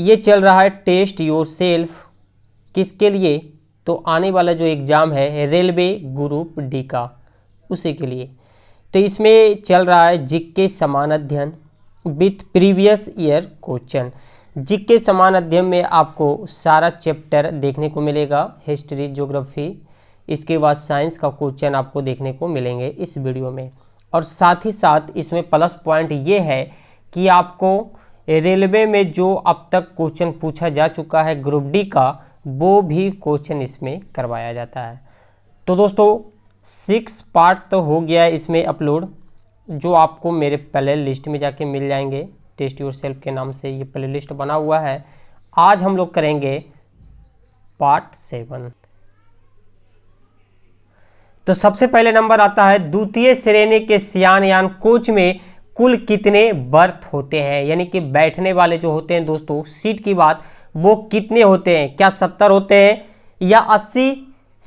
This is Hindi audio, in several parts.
ये चल रहा है टेस्ट योर सेल्फ किसके लिए तो आने वाला जो एग्ज़ाम है रेलवे ग्रुप डी का उसी के लिए तो इसमें चल रहा है जिक के समान अध्ययन विथ प्रीवियस ईयर क्वेश्चन जिक के समान अध्ययन में आपको सारा चैप्टर देखने को मिलेगा हिस्ट्री ज्योग्राफी इसके बाद साइंस का क्वेश्चन आपको देखने को मिलेंगे इस वीडियो में और साथ ही साथ इसमें प्लस पॉइंट ये है कि आपको रेलवे में जो अब तक क्वेश्चन पूछा जा चुका है ग्रुप डी का वो भी क्वेश्चन इसमें करवाया जाता है तो दोस्तों सिक्स पार्ट तो हो गया है इसमें अपलोड जो आपको मेरे प्ले लिस्ट में जाके मिल जाएंगे टेस्ट योर सेल्फ के नाम से ये प्ले लिस्ट बना हुआ है आज हम लोग करेंगे पार्ट सेवन तो सबसे पहले नंबर आता है द्वितीय श्रेणी के सियान यान कोच में कुल कितने बर्थ होते हैं यानी कि बैठने वाले जो होते हैं दोस्तों सीट की बात वो कितने होते हैं क्या सत्तर होते हैं या अस्सी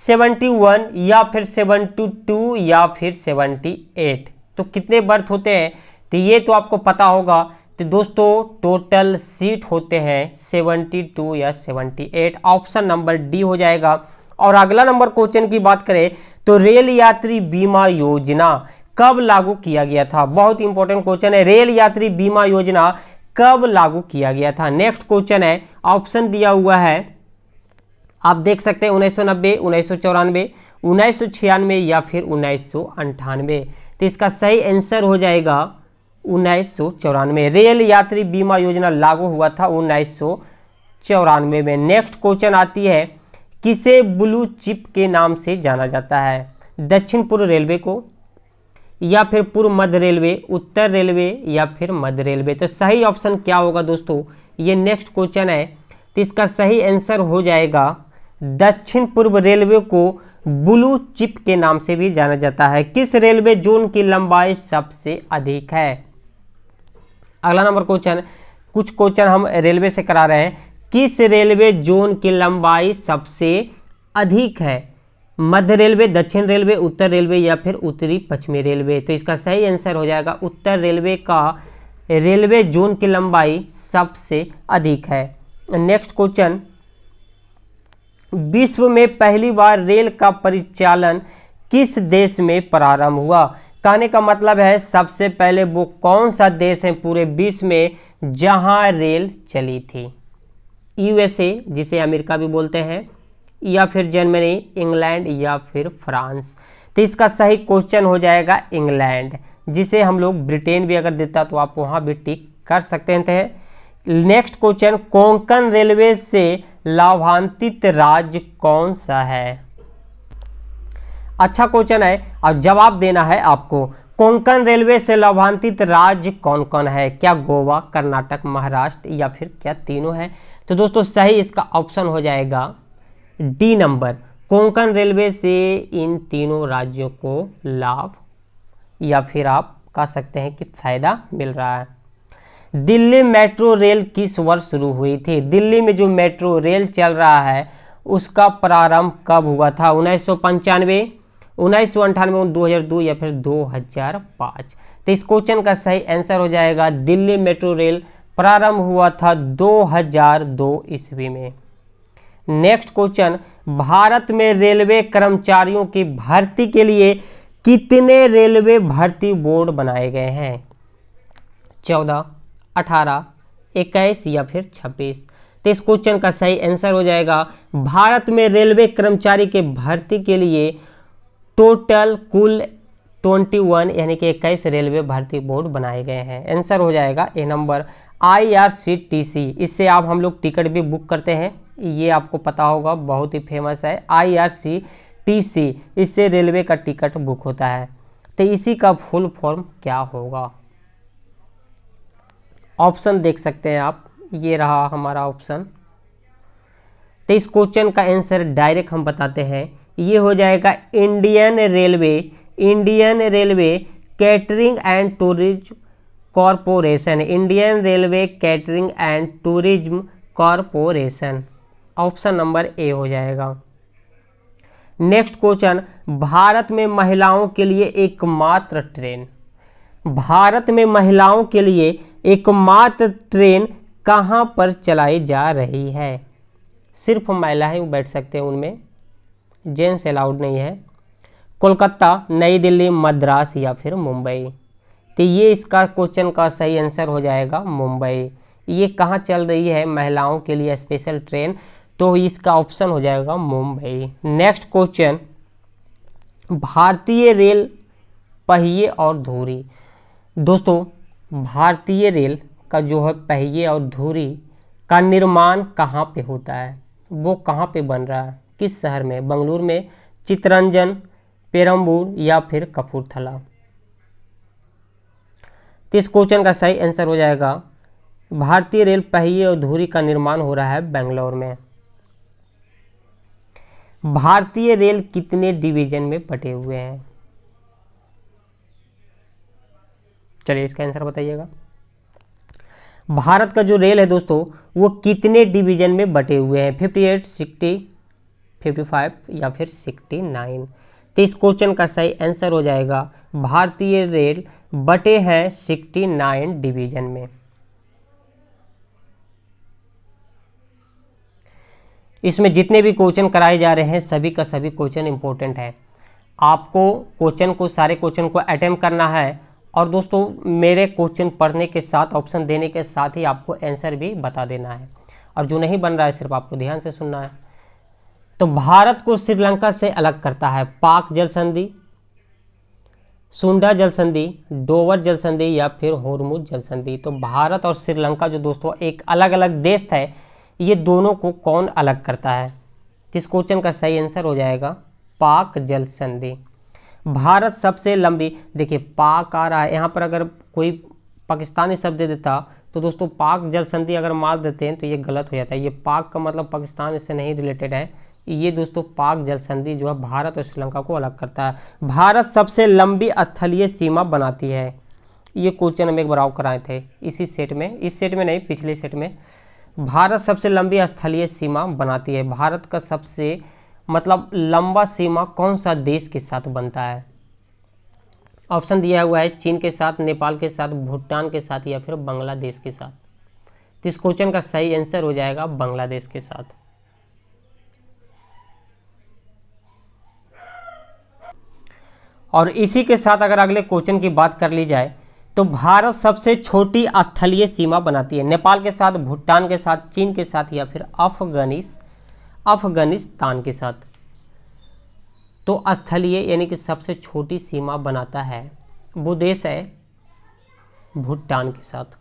सेवेंटी वन या फिर सेवेंटी टू या फिर सेवेंटी एट तो कितने बर्थ होते हैं तो ये तो आपको पता होगा तो दोस्तों टोटल सीट होते हैं सेवेंटी टू या seventy eight option number D हो जाएगा और अगला नंबर क्वेश्चन की बात करें तो रेल यात्री बीमा योजना कब लागू किया गया था बहुत इंपॉर्टेंट क्वेश्चन है रेल यात्री बीमा योजना कब लागू किया गया था नेक्स्ट क्वेश्चन है ऑप्शन दिया हुआ है आप देख सकते हैं उन्नीस सौ नब्बे उन्नीस सौ चौरानवे उन्नीस सौ छियानवे या फिर उन्नीस सौ अंठानवे तो इसका सही आंसर हो जाएगा उन्नीस सौ चौरानवे रेल यात्री बीमा योजना लागू हुआ था उन्नीस सौ चौरानवे में नेक्स्ट क्वेश्चन आती है किसे ब्लू चिप के नाम से जाना जाता है दक्षिण पूर्व रेलवे को या फिर पूर्व मध्य रेलवे उत्तर रेलवे या फिर मध्य रेलवे तो सही ऑप्शन क्या होगा दोस्तों ये नेक्स्ट क्वेश्चन है तो इसका सही आंसर हो जाएगा दक्षिण पूर्व रेलवे को ब्लू चिप के नाम से भी जाना जाता है किस रेलवे जोन की लंबाई सबसे अधिक है अगला नंबर क्वेश्चन कुछ क्वेश्चन हम रेलवे से करा रहे हैं किस रेलवे जोन की लंबाई सबसे अधिक है मध्य रेलवे दक्षिण रेलवे उत्तर रेलवे या फिर उत्तरी पश्चिमी रेलवे तो इसका सही आंसर हो जाएगा उत्तर रेलवे का रेलवे जोन की लंबाई सबसे अधिक है नेक्स्ट क्वेश्चन विश्व में पहली बार रेल का परिचालन किस देश में प्रारंभ हुआ कहने का मतलब है सबसे पहले वो कौन सा देश है पूरे विश्व में जहां रेल चली थी यूएसए जिसे अमेरिका भी बोलते हैं या फिर जर्मनी इंग्लैंड या फिर फ्रांस तो इसका सही क्वेश्चन हो जाएगा इंग्लैंड जिसे हम लोग ब्रिटेन भी अगर देता तो आप वहाँ भी टिक कर सकते थे नेक्स्ट क्वेश्चन कोंकण रेलवे से लाभान्वित राज्य कौन सा है अच्छा क्वेश्चन है और जवाब देना है आपको कोंकण रेलवे से लाभान्वित राज्य कौन कौन है क्या गोवा कर्नाटक महाराष्ट्र या फिर क्या तीनों है तो दोस्तों सही इसका ऑप्शन हो जाएगा डी नंबर कोंकण रेलवे से इन तीनों राज्यों को लाभ या फिर आप कह सकते हैं कि फायदा मिल रहा है दिल्ली मेट्रो रेल किस वर्ष शुरू हुई थी दिल्ली में जो मेट्रो रेल चल रहा है उसका प्रारंभ कब हुआ था उन्नीस सौ पंचानवे उन्नीस सौ अंठानवे दो हज़ार दो या फिर दो हज़ार पाँच तो इस क्वेश्चन का सही आंसर हो जाएगा दिल्ली मेट्रो रेल प्रारंभ हुआ था 2002 ईस्वी में नेक्स्ट क्वेश्चन भारत में रेलवे कर्मचारियों की भर्ती के लिए कितने रेलवे भर्ती बोर्ड बनाए गए हैं चौदह अठारह इक्कीस या फिर छब्बीस तो इस क्वेश्चन का सही आंसर हो जाएगा भारत में रेलवे कर्मचारी के भर्ती के लिए टोटल कुल 21 यानी कि इक्कीस रेलवे भर्ती बोर्ड बनाए गए हैं आंसर हो जाएगा ए नंबर सी इससे आप हम लोग टिकट भी बुक करते हैं ये आपको पता होगा बहुत ही फेमस है आई इससे रेलवे का टिकट बुक होता है तो इसी का फुल फॉर्म क्या होगा ऑप्शन देख सकते हैं आप ये रहा हमारा ऑप्शन तो इस क्वेश्चन का आंसर डायरेक्ट हम बताते हैं ये हो जाएगा Indian Railway Indian Railway Catering and Tourism Corporation Indian Railway Catering and Tourism Corporation option number A हो जाएगा नेक्स्ट क्वेश्चन भारत में महिलाओं के लिए एकमात्र ट्रेन भारत में महिलाओं के लिए एकमात्र ट्रेन कहाँ पर चलाई जा रही है सिर्फ महिलाएं बैठ सकते हैं उनमें जेंट्स अलाउड नहीं है कोलकाता नई दिल्ली मद्रास या फिर मुंबई तो ये इसका क्वेश्चन का सही आंसर हो जाएगा मुंबई ये कहाँ चल रही है महिलाओं के लिए स्पेशल ट्रेन तो इसका ऑप्शन हो जाएगा मुंबई नेक्स्ट क्वेश्चन भारतीय रेल पहिए और धूरी दोस्तों भारतीय रेल का जो है पहिए और धूरी का निर्माण कहाँ पे होता है वो कहाँ पे बन रहा है किस शहर में बंगलुरु में चितरंजन पेरम्बूर या फिर कपूरथला तो इस क्वेश्चन का सही आंसर हो जाएगा भारतीय रेल पहिए और धूरी का निर्माण हो रहा है बेंगलोर में भारतीय रेल कितने डिवीजन में बटे हुए हैं चलिए इसका आंसर बताइएगा भारत का जो रेल है दोस्तों वो कितने डिवीजन में बटे हुए हैं fifty eight sixty fifty five या फिर सिक्सटी नाइन तो इस क्वेश्चन का सही आंसर हो जाएगा भारतीय रेल बटे हैं सिक्सटी नाइन डिवीजन में इसमें जितने भी क्वेश्चन कराए जा रहे हैं सभी का सभी क्वेश्चन इंपॉर्टेंट है आपको क्वेश्चन को सारे क्वेश्चन को अटैम्प करना है और दोस्तों मेरे क्वेश्चन पढ़ने के साथ ऑप्शन देने के साथ ही आपको आंसर भी बता देना है और जो नहीं बन रहा है सिर्फ आपको ध्यान से सुनना है तो भारत को श्रीलंका से अलग करता है पाक जल संधि सुंडा जल संधि डोवर जल संधि या फिर होरमुज जल संधि तो भारत और श्रीलंका जो दोस्तों एक अलग अलग देश है ये दोनों को कौन अलग करता है जिस क्वेश्चन का सही आंसर हो जाएगा पाक जल संधि भारत सबसे लंबी देखिए पाक आ रहा है यहाँ पर अगर कोई पाकिस्तानी शब्द दे देता तो दोस्तों पाक जल संधि अगर मार देते हैं तो ये गलत हो जाता है ये पाक का मतलब पाकिस्तान इससे नहीं रिलेटेड है ये दोस्तों पाक जल संधि जो है भारत और श्रीलंका को अलग करता है भारत सबसे लंबी स्थलीय सीमा बनाती है ये क्वेश्चन हम एक बार कराए थे इसी सेट में इस सेट में नहीं पिछले सेट में भारत सबसे लंबी स्थलीय सीमा बनाती है भारत का सबसे मतलब लंबा सीमा कौन सा देश के साथ बनता है ऑप्शन दिया हुआ है चीन के साथ नेपाल के साथ भूटान के साथ या फिर बांग्लादेश के साथ तो इस क्वेश्चन का सही आंसर हो जाएगा बांग्लादेश के साथ और इसी के साथ अगर अगले क्वेश्चन की बात कर ली जाए तो भारत सबसे छोटी स्थलीय सीमा बनाती है नेपाल के साथ भूटान के साथ चीन के साथ या फिर अफगानिस अफगानिस्तान के साथ तो स्थलीय यानी कि सबसे छोटी सीमा बनाता है वो देश है भूटान के साथ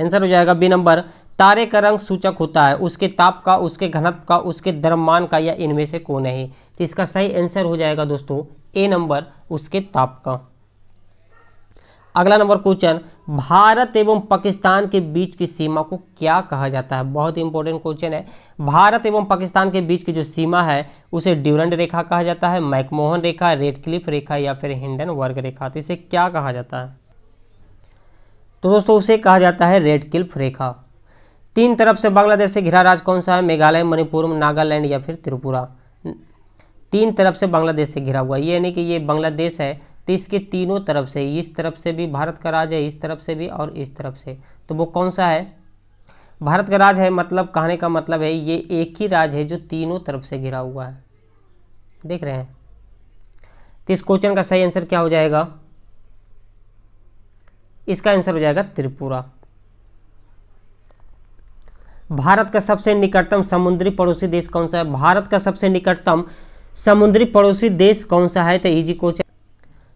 आंसर हो जाएगा बी नंबर तारे का रंग सूचक होता है उसके ताप का उसके घनत्व का उसके दरमान का या इनमें से कौन है तो इसका सही आंसर हो जाएगा दोस्तों ए नंबर उसके ताप का अगला नंबर क्वेश्चन भारत एवं पाकिस्तान के बीच की सीमा को क्या कहा जाता है बहुत इंपॉर्टेंट क्वेश्चन है भारत एवं पाकिस्तान के बीच की जो सीमा है उसे ड्यूरंड रेखा कहा जाता है मैकमोहन रेखा रेड क्लिफ रेखा या फिर हिंडन वर्ग रेखा तो इसे क्या कहा जाता है तो दोस्तों उसे कहा जाता है रेड क्लिफ रेखा तीन तरफ से बांग्लादेश से घिरा राज्य कौन सा है मेघालय मणिपुर नागालैंड या फिर त्रिपुरा तीन तरफ से बांग्लादेश से घिरा हुआ है यानी कि ये बांग्लादेश है तो इसके तीनों तरफ से इस तरफ से भी भारत का राज है इस तरफ से भी और इस तरफ से तो वो कौन सा है भारत का राज है मतलब कहने का मतलब है ये एक ही राज है जो तीनों तरफ से घिरा हुआ है देख रहे हैं तो इस क्वेश्चन का सही आंसर क्या हो जाएगा इसका आंसर हो जाएगा त्रिपुरा भारत का सबसे निकटतम समुद्री पड़ोसी देश कौन सा है भारत का सबसे निकटतम समुद्री पड़ोसी देश कौन सा है तो इजी क्वेश्चन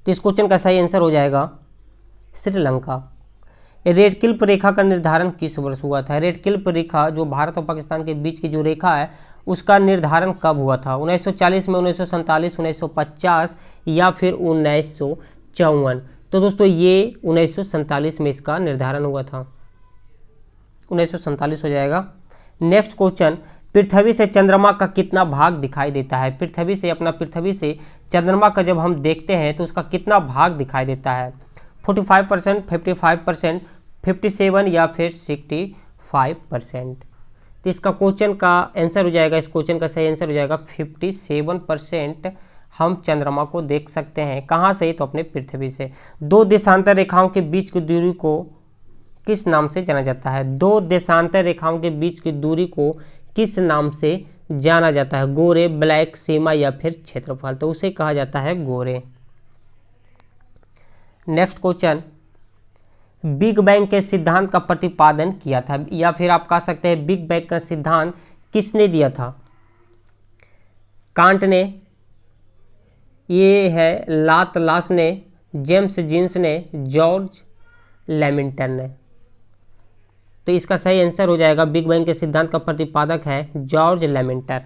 तो इस क्वेश्चन का सही आंसर हो जाएगा श्रीलंका रेड किल्प रेखा का निर्धारण किस वर्ष हुआ था रेड किल्प रेखा जो भारत और पाकिस्तान के बीच की जो रेखा है उसका निर्धारण कब हुआ था 1940 में उन्नीस सौ या फिर उन्नीस तो दोस्तों ये उन्नीस में इसका निर्धारण हुआ था उन्नीस हो जाएगा नेक्स्ट क्वेश्चन पृथ्वी से चंद्रमा का कितना भाग दिखाई देता है पृथ्वी से अपना पृथ्वी से चंद्रमा का जब हम देखते हैं तो उसका कितना भाग दिखाई देता है 45 परसेंट फिफ्टी परसेंट फिफ्टी या फिर 65 परसेंट तो इसका क्वेश्चन का आंसर हो जाएगा इस क्वेश्चन का सही आंसर हो जाएगा 57 परसेंट हम चंद्रमा को देख सकते हैं कहाँ से तो अपने पृथ्वी से दो देशांतर रेखाओं के बीच की दूरी को किस नाम से जाना जाता है दो देशांतर रेखाओं के बीच की दूरी को किस नाम से जाना जाता है गोरे ब्लैक सीमा या फिर क्षेत्रफल तो उसे कहा जाता है गोरे नेक्स्ट क्वेश्चन बिग बैंग के सिद्धांत का प्रतिपादन किया था या फिर आप कह सकते हैं बिग बैंग का सिद्धांत किसने दिया था कांट ने ये है लात लास ने जेम्स जींस ने जॉर्ज लेमिंटन ने तो इसका सही आंसर हो जाएगा बिग बैंग के सिद्धांत का प्रतिपादक है जॉर्ज लेमेंटर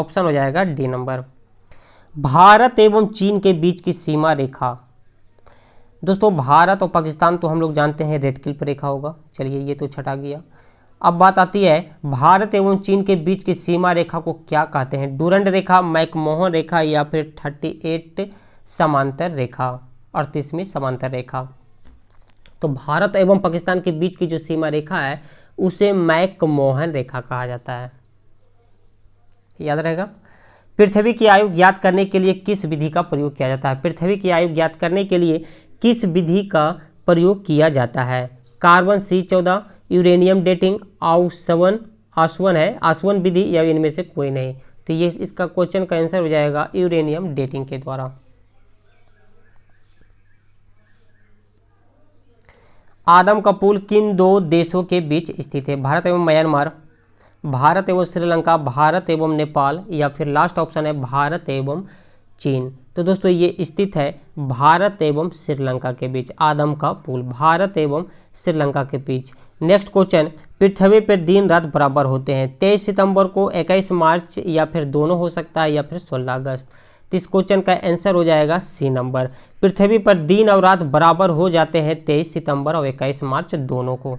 ऑप्शन हो जाएगा डी नंबर भारत एवं चीन के बीच की सीमा रेखा दोस्तों भारत और पाकिस्तान तो हम लोग जानते हैं रेड किल्प रेखा होगा चलिए ये तो छटा गया अब बात आती है भारत एवं चीन के बीच की सीमा रेखा को क्या कहते हैं डूरंड रेखा मैकमोहन रेखा या फिर 38 समांतर रेखा अड़तीसवीं समांतर रेखा तो भारत एवं पाकिस्तान के बीच की जो सीमा रेखा है उसे मैकमोहन रेखा कहा जाता है याद रहेगा पृथ्वी की आयु ज्ञात करने के लिए किस विधि का प्रयोग किया जाता है पृथ्वी की आयु ज्ञात करने के लिए किस विधि का प्रयोग किया जाता है कार्बन सी चौदह यूरेनियम डेटिंग आउसवन आसवन है आसवन विधि या इनमें से कोई नहीं तो ये इसका क्वेश्चन का आंसर हो जाएगा यूरेनियम डेटिंग के द्वारा आदम का पुल किन दो देशों के बीच स्थित है भारत एवं म्यांमार भारत एवं श्रीलंका भारत एवं नेपाल या फिर लास्ट ऑप्शन है भारत एवं चीन तो दोस्तों ये स्थित है भारत एवं श्रीलंका के बीच आदम का पुल भारत एवं श्रीलंका के बीच नेक्स्ट क्वेश्चन पृथ्वी पर दिन रात बराबर होते हैं तेईस सितंबर को इक्कीस मार्च या फिर दोनों हो सकता है या फिर सोलह अगस्त तो इस क्वेश्चन का आंसर हो जाएगा सी नंबर पृथ्वी पर दिन और रात बराबर हो जाते हैं तेईस सितंबर और इक्कीस मार्च दोनों को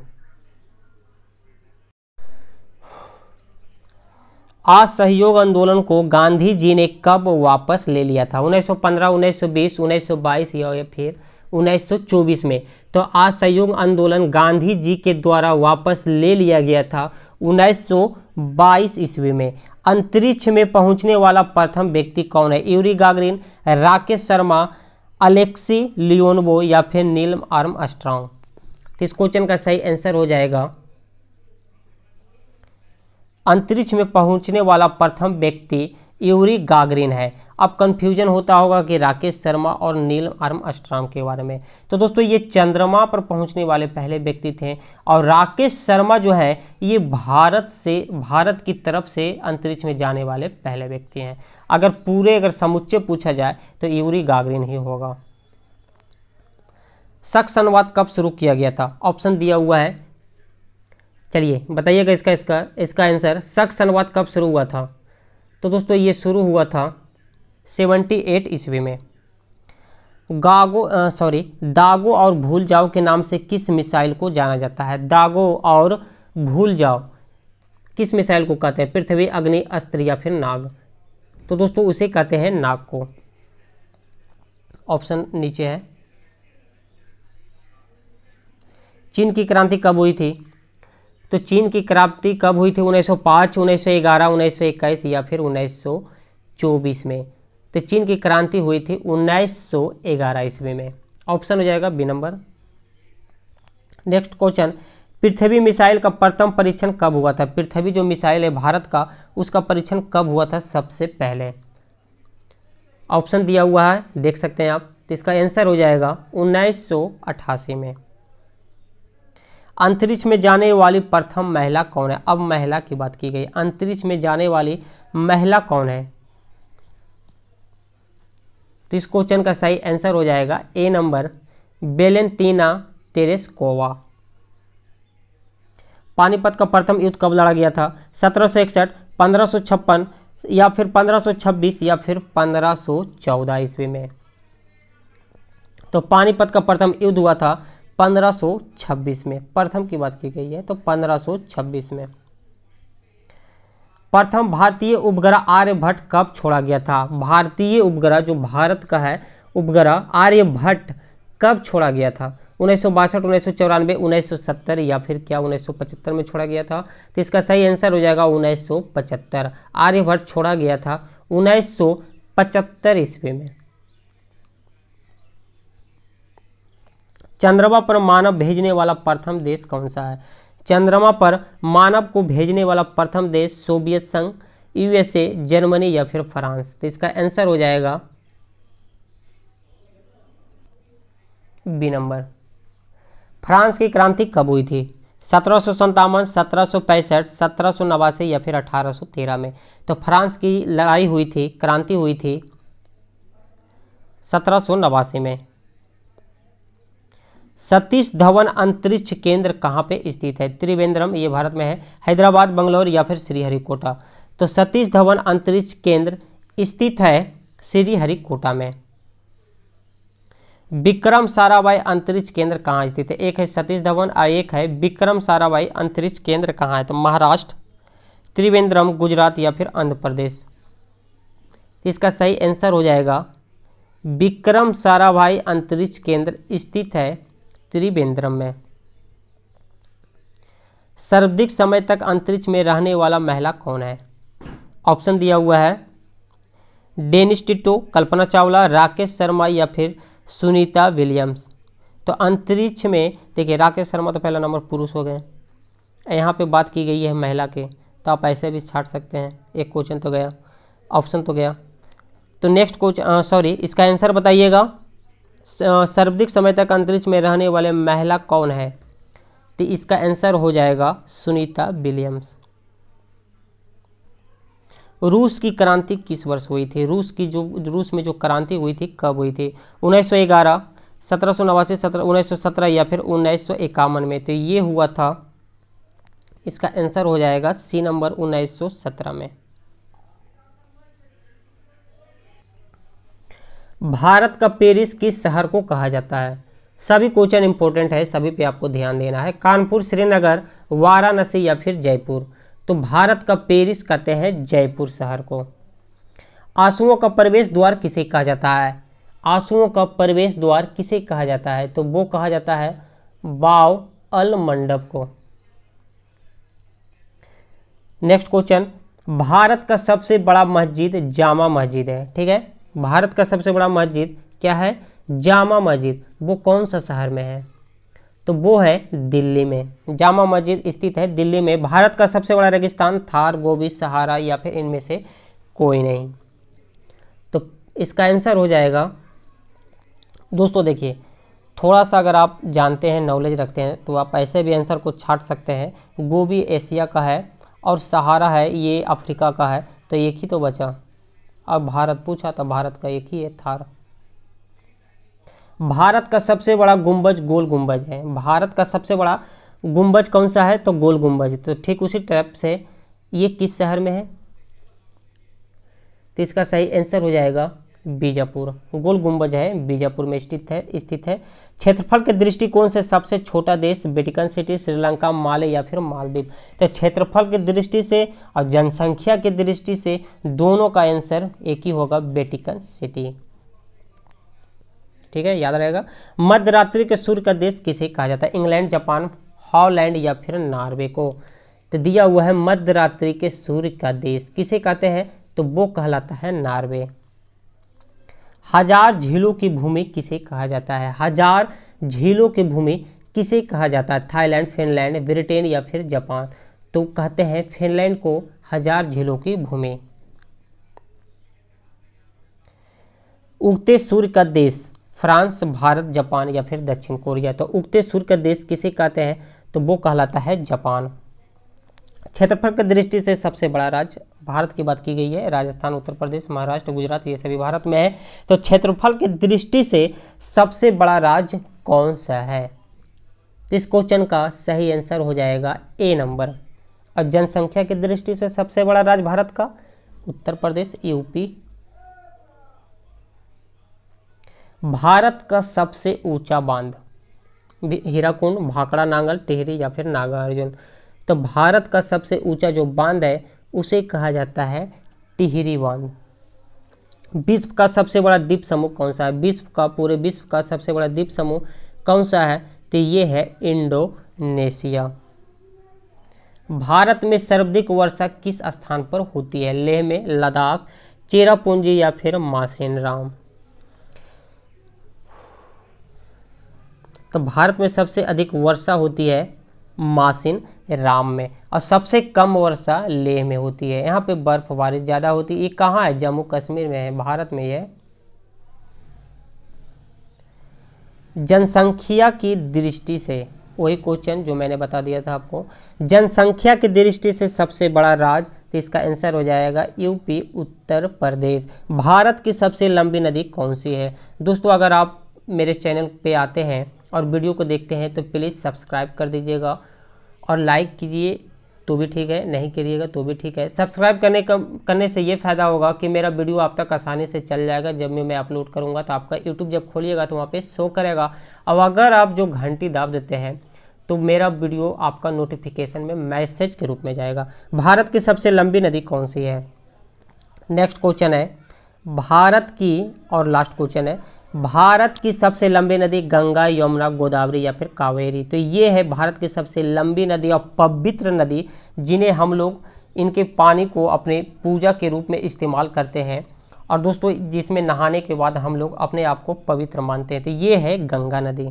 असहयोग आंदोलन को गांधी जी ने कब वापस ले लिया था 1915, 1920, 1922 या फिर 1924 में तो असहयोग आंदोलन गांधी जी के द्वारा वापस ले लिया गया था 1922 ईस्वी में अंतरिक्ष में पहुंचने वाला प्रथम व्यक्ति कौन है Yuri Gagarin Rakesh Sharma Alexei Leonov या फिर नीलम आर्म अस्ट्रॉन्ग तो इस क्वेश्चन का सही आंसर हो जाएगा अंतरिक्ष में पहुंचने वाला प्रथम व्यक्ति यूरी गागरिन है अब कंफ्यूजन होता होगा कि राकेश शर्मा और नील आर्म अस्ट्राम के बारे में तो दोस्तों ये चंद्रमा पर पहुंचने वाले पहले व्यक्ति थे और राकेश शर्मा जो है ये भारत से भारत की तरफ से अंतरिक्ष में जाने वाले पहले व्यक्ति हैं अगर पूरे अगर समुच्चय पूछा जाए तो यूरी गागरी नहीं होगा सक्सनवाद कब शुरू किया गया था ऑप्शन दिया हुआ है चलिए बताइएगा इसका इसका इसका आंसर शक संवाद कब शुरू हुआ था तो दोस्तों ये शुरू हुआ था सेवेंटी एट ईस्वी में गागो सॉरी दागो और भूल जाओ के नाम से किस मिसाइल को जाना जाता है दागो और भूल जाओ किस मिसाइल को कहते हैं पृथ्वी अग्नि अस्त्र या फिर नाग तो दोस्तों उसे कहते हैं नाग को ऑप्शन नीचे है चीन की क्रांति कब हुई थी तो चीन की क्रांति कब हुई थी 1905, 1911, 1921 या फिर 1924 में तो चीन की क्रांति हुई थी 1911 ईस्वी में ऑप्शन हो जाएगा B number next question Prithvi missile का प्रथम परीक्षण कब हुआ था पृथ्वी जो मिसाइल है भारत का उसका परीक्षण कब हुआ था सबसे पहले ऑप्शन दिया हुआ है देख सकते हैं आप तो इसका आंसर हो जाएगा 1988 में अंतरिक्ष में जाने वाली प्रथम महिला कौन है अब महिला की बात की गई अंतरिक्ष में जाने वाली महिला कौन है तो इस क्वेश्चन का सही आंसर हो जाएगा A number Valentina Tereshkova Panipat का प्रथम युद्ध कब लड़ा गया था सत्रह सौ इकसठ पंद्रह छप्पन या फिर पंद्रह या फिर पंद्रह सौ चौदह ईस्वी में तो पानीपत का प्रथम युद्ध हुआ था पंद्रह में प्रथम की बात की गई है तो पंद्रह में प्रथम भारतीय उपग्रह आर्यभट्ट कब छोड़ा गया था भारतीय उपग्रह जो भारत का है उपग्रह आर्यभट्ट कब छोड़ा गया था उन्नीस सौ बासठ उन्नीस सौ चौरानवे उन्नीस सौ सत्तर या फिर क्या उन्नीस सौ पचहत्तर में छोड़ा गया था तो इसका सही आंसर हो जाएगा उन्नीस सौ पचहत्तर आर्यभट्ट छोड़ा गया था उन्नीस सौ पचहत्तर ईस्वी में चंद्रमा पर मानव भेजने वाला प्रथम देश कौन सा है चंद्रमा पर मानव को भेजने वाला प्रथम देश सोवियत संघ यूएसए जर्मनी या फिर फ्रांस तो इसका आंसर हो जाएगा बी नंबर फ्रांस की क्रांति कब हुई थी सत्रह सौ संतावन सत्रह सौ पैंसठ सत्रह सौ नवासी या फिर अठारह सौ तेरह में तो फ्रांस की लड़ाई हुई थी क्रांति हुई थी सत्रह सौ नवासी में सतीश धवन अंतरिक्ष केंद्र कहाँ पे स्थित है त्रिवेंद्रम ये भारत में है हैदराबाद बंगलोर या फिर श्रीहरिकोटा तो सतीश धवन अंतरिक्ष केंद्र स्थित है श्रीहरिकोटा में विक्रम साराभाई अंतरिक्ष केंद्र कहाँ स्थित है एक है सतीश धवन और एक है विक्रम साराभाई अंतरिक्ष केंद्र कहाँ है तो महाराष्ट्र त्रिवेंद्रम गुजरात या फिर आंध्र प्रदेश इसका सही आंसर हो जाएगा विक्रम साराभाई अंतरिक्ष केंद्र स्थित है त्रिवेंद्रम में सर्वाधिक समय तक अंतरिक्ष में रहने वाला महिला कौन है ऑप्शन दिया हुआ है डेनिस टिटो कल्पना चावला राकेश शर्मा या फिर सुनीता विलियम्स तो अंतरिक्ष में देखिए राकेश शर्मा तो पहला नंबर पुरुष हो गए यहाँ पे बात की गई है महिला के तो आप ऐसे भी छाट सकते हैं एक क्वेश्चन तो गया ऑप्शन तो गया तो नेक्स्ट क्वेश्चन सॉरी इसका आंसर बताइएगा सर्वाधिक समय तक अंतरिक्ष में रहने वाले महिला कौन है तो इसका आंसर हो जाएगा सुनीता विलियम्स रूस की क्रांति किस वर्ष हुई थी रूस की जो रूस में जो क्रांति हुई थी कब हुई थी उन्नीस सौ ग्यारह सत्रह सौ नवासी सत्रह उन्नीस सौ सत्रह या फिर उन्नीस सौ इक्यावन में तो ये हुआ था इसका आंसर हो जाएगा सी नंबर उन्नीस सौ सत्रह में भारत का पेरिस किस शहर को कहा जाता है सभी क्वेश्चन इंपॉर्टेंट है सभी पे आपको ध्यान देना है कानपुर श्रीनगर वाराणसी या फिर जयपुर तो भारत का पेरिस कहते हैं जयपुर शहर को आंसुओं का प्रवेश द्वार किसे कहा जाता है आंसुओं का प्रवेश द्वार किसे कहा जाता है तो वो कहा जाता है बाव अल मंडप को नेक्स्ट क्वेश्चन भारत का सबसे बड़ा मस्जिद जामा मस्जिद है ठीक है भारत का सबसे बड़ा मस्जिद क्या है जामा मस्जिद वो कौन सा शहर में है तो वो है दिल्ली में जामा मस्जिद स्थित है दिल्ली में भारत का सबसे बड़ा रेगिस्तान थार गोभी सहारा या फिर इनमें से कोई नहीं तो इसका आंसर हो जाएगा दोस्तों देखिए थोड़ा सा अगर आप जानते हैं नॉलेज रखते हैं तो आप ऐसे भी आंसर को छाट सकते हैं गोभी एशिया का है और सहारा है ये अफ्रीका का है तो एक ही तो बचा अब भारत पूछा तो भारत का एक ही है थार भारत का सबसे बड़ा गुंबज गोल गुंबज है भारत का सबसे बड़ा गुंबज कौन सा है तो गोल गुंबज तो ठीक उसी टाइप से ये किस शहर में है तो इसका सही आंसर हो जाएगा बीजापुर गोल गुंबज है बीजापुर में स्थित है स्थित है क्षेत्रफल के दृष्टिकोण से सबसे छोटा देश वेटिकन सिटी श्रीलंका माले या फिर मालदीव तो क्षेत्रफल की दृष्टि से और जनसंख्या की दृष्टि से दोनों का आंसर एक ही होगा वेटिकन सिटी ठीक है याद रहेगा मध्य रात्रि के सूर्य का देश किसे कहा जाता है इंग्लैंड जापान हॉलैंड या फिर नॉर्वे को तो दिया हुआ है मध्य रात्रि के सूर्य का देश किसे कहते हैं तो वो कहलाता है नॉर्वे हजार झीलों की भूमि किसे कहा जाता है हजार झीलों की भूमि किसे कहा जाता है थाईलैंड फिनलैंड ब्रिटेन या फिर जापान तो कहते हैं फिनलैंड को हजार झीलों की भूमि उगते सूर्य का देश फ्रांस भारत जापान या फिर दक्षिण कोरिया तो उगते सूर्य का देश किसे कहते हैं तो वो कहलाता है जापान क्षेत्रफल की दृष्टि से सबसे बड़ा राज्य भारत की बात की गई है राजस्थान उत्तर प्रदेश महाराष्ट्र गुजरात ये सभी भारत में है तो क्षेत्रफल की दृष्टि से सबसे बड़ा राज्य कौन सा है इस क्वेश्चन का सही आंसर हो जाएगा ए नंबर और जनसंख्या की दृष्टि से सबसे बड़ा राज्य भारत का उत्तर प्रदेश यूपी भारत का सबसे ऊंचा बांध हीराकुंड भाकड़ा नांगल टिहरी या फिर नागार्जुन तो भारत का सबसे ऊंचा जो बांध है उसे कहा जाता है टिहरी बांध विश्व का सबसे बड़ा द्वीप समूह कौन सा है विश्व का पूरे विश्व का सबसे बड़ा द्वीप समूह कौन सा है तो ये है इंडोनेशिया भारत में सर्वाधिक वर्षा किस स्थान पर होती है लेह में लद्दाख चेरापूंजी या फिर मासेन राम तो भारत में सबसे अधिक वर्षा होती है मासिन राम में और सबसे कम वर्षा लेह में होती है यहाँ पे बर्फबारी ज़्यादा होती है ये कहाँ है जम्मू कश्मीर में है भारत में यह जनसंख्या की दृष्टि से वही क्वेश्चन जो मैंने बता दिया था आपको जनसंख्या की दृष्टि से सबसे बड़ा राज्य तो इसका आंसर हो जाएगा यूपी उत्तर प्रदेश भारत की सबसे लंबी नदी कौन सी है दोस्तों अगर आप मेरे चैनल पे आते हैं और वीडियो को देखते हैं तो प्लीज़ सब्सक्राइब कर दीजिएगा और लाइक कीजिए तो भी ठीक है नहीं करिएगा तो भी ठीक है सब्सक्राइब करने का करने से ये फ़ायदा होगा कि मेरा वीडियो आप तक आसानी से चल जाएगा जब भी मैं अपलोड करूँगा तो आपका यूट्यूब जब खोलिएगा तो वहाँ पर शो करेगा अब अगर आप जो घंटी दाब देते हैं तो मेरा वीडियो आपका नोटिफिकेशन में मैसेज के रूप में जाएगा भारत की सबसे लंबी नदी कौन सी है नेक्स्ट क्वेश्चन है भारत की और लास्ट क्वेश्चन है भारत की सबसे लंबी नदी गंगा यमुना गोदावरी या फिर कावेरी तो ये है भारत की सबसे लंबी नदी और पवित्र नदी जिन्हें हम लोग इनके पानी को अपने पूजा के रूप में इस्तेमाल करते हैं और दोस्तों जिसमें नहाने के बाद हम लोग अपने आप को पवित्र मानते हैं तो ये है गंगा नदी